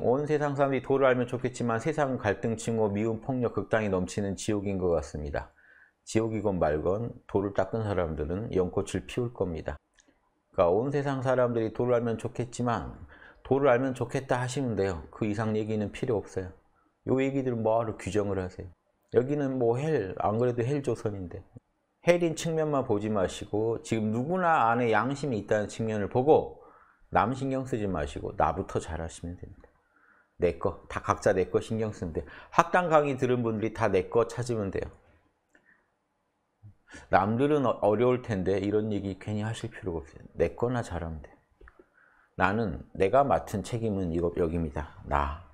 온 세상 사람들이 도를 알면 좋겠지만 세상은 갈등, 증오, 미움, 폭력, 극단이 넘치는 지옥인 것 같습니다. 지옥이건 말건 도를 닦은 사람들은 연꽃을 피울 겁니다. 그러니까 온 세상 사람들이 도를 알면 좋겠지만 도를 알면 좋겠다 하시면 돼요. 그 이상 얘기는 필요 없어요. 요 얘기들 뭐하러 규정을 하세요. 여기는 뭐 헬, 안 그래도 헬조선인데 헬인 측면만 보지 마시고 지금 누구나 안에 양심이 있다는 측면을 보고 남 신경 쓰지 마시고 나부터 잘하시면 됩니다. 내 거, 다 각자 내 거 신경 쓰는데 학당 강의 들은 분들이 다 내 거 찾으면 돼요. 남들은 어, 어려울 텐데 이런 얘기 괜히 하실 필요가 없어요. 내 거나 잘하면 돼. 나는 내가 맡은 책임은 이거 여기입니다. 나.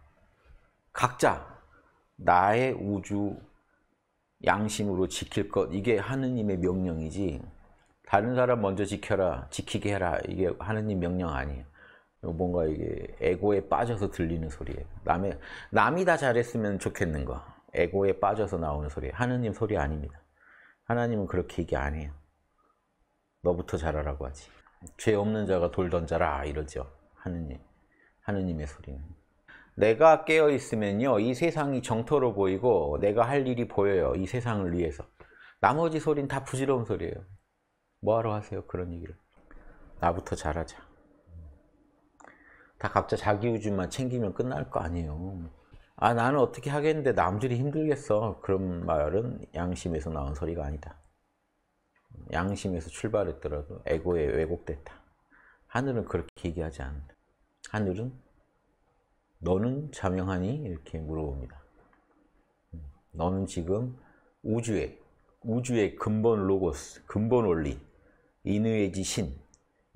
각자 나의 우주 양심으로 지킬 것 이게 하느님의 명령이지 다른 사람 먼저 지켜라 지키게 해라 이게 하느님 명령 아니에요. 뭔가 이게 에고에 빠져서 들리는 소리예요. 남의 남이 다 잘했으면 좋겠는 거. 에고에 빠져서 나오는 소리. 하느님 소리 아닙니다. 하나님은 그렇게 얘기 안 해요. 너부터 잘하라고 하지. 죄 없는 자가 돌 던져라 이러죠. 하느님. 하느님의 소리는. 내가 깨어 있으면요. 이 세상이 정토로 보이고 내가 할 일이 보여요. 이 세상을 위해서. 나머지 소리는다부지러운 소리예요. 뭐하러 하세요? 그런 얘기를. 나부터 잘하자. 다 각자 자기 우주만 챙기면 끝날 거 아니에요. 아 나는 어떻게 하겠는데 남들이 힘들겠어. 그런 말은 양심에서 나온 소리가 아니다. 양심에서 출발했더라도 에고에 왜곡됐다. 하늘은 그렇게 얘기하지 않는다. 하늘은 너는 자명하니? 이렇게 물어봅니다. 음, 너는 지금 우주의 우주의 근본 로고스, 근본 원리, 인의의지 신,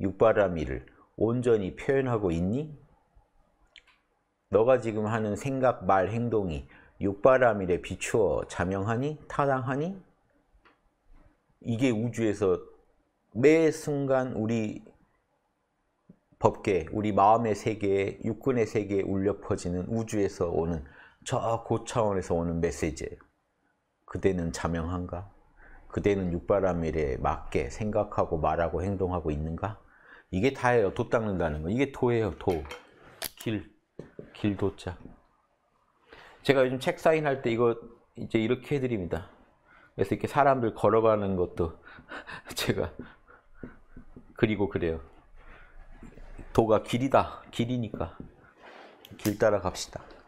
육바라밀을 온전히 표현하고 있니? 너가 지금 하는 생각, 말, 행동이 육바람일에 비추어 자명하니? 타당하니? 이게 우주에서 매 순간 우리 법계, 우리 마음의 세계에, 육군의 세계에 울려 퍼지는 우주에서 오는 저 고차원에서 오는 메시지예요. 그대는 자명한가? 그대는 육바람일에 맞게 생각하고 말하고 행동하고 있는가? 이게 다예요. 도 닦는다는 거. 이게 도예요. 도. 길. 길도자. 제가 요즘 책 사인할 때 이거 이제 이렇게 해드립니다. 그래서 이렇게 사람들 걸어가는 것도 제가 그리고 그래요. 도가 길이다. 길이니까. 길 따라 갑시다.